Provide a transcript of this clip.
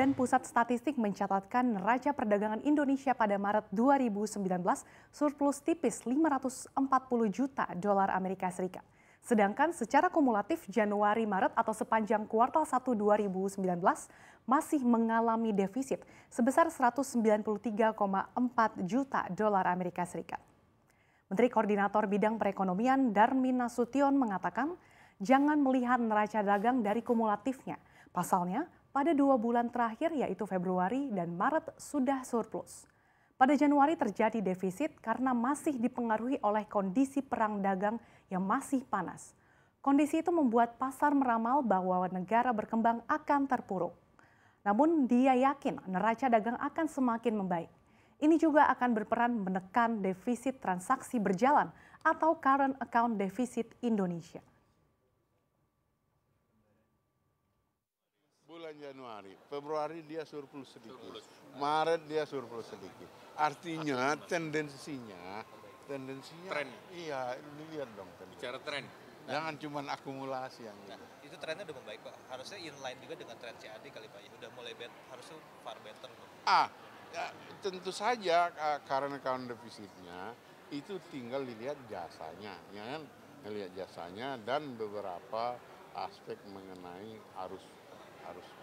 Badan Pusat Statistik mencatatkan neraca perdagangan Indonesia pada Maret 2019 surplus tipis 540 juta dolar Amerika Serikat. Sedangkan secara kumulatif Januari-Maret atau sepanjang kuartal 1 2019 masih mengalami defisit sebesar 193,4 juta dolar Amerika Serikat. Menteri Koordinator Bidang Perekonomian Darmin Nasution mengatakan, jangan melihat neraca dagang dari kumulatifnya. Pasalnya, pada dua bulan terakhir yaitu Februari dan Maret sudah surplus. Pada Januari terjadi defisit karena masih dipengaruhi oleh kondisi perang dagang yang masih panas. Kondisi itu membuat pasar meramal bahwa negara berkembang akan terpuruk. Namun dia yakin neraca dagang akan semakin membaik. Ini juga akan berperan menekan defisit transaksi berjalan atau current account defisit Indonesia. bulan Januari, Februari dia surplus sedikit, Maret dia surplus sedikit. Artinya tendensinya, tendensinya, tren. iya lihat dong. Tendensi. Bicara tren. Jangan nah, cuma akumulasi yang nah, itu. itu trennya udah membaik pak. Harusnya inline juga dengan tren CAD kali pak. Ya, udah mulai bet, harusnya far better. Pak. Ah, ya, tentu saja karena ah, account defisitnya itu tinggal dilihat jasanya, ya kan? melihat jasanya dan beberapa aspek mengenai arus Gracias.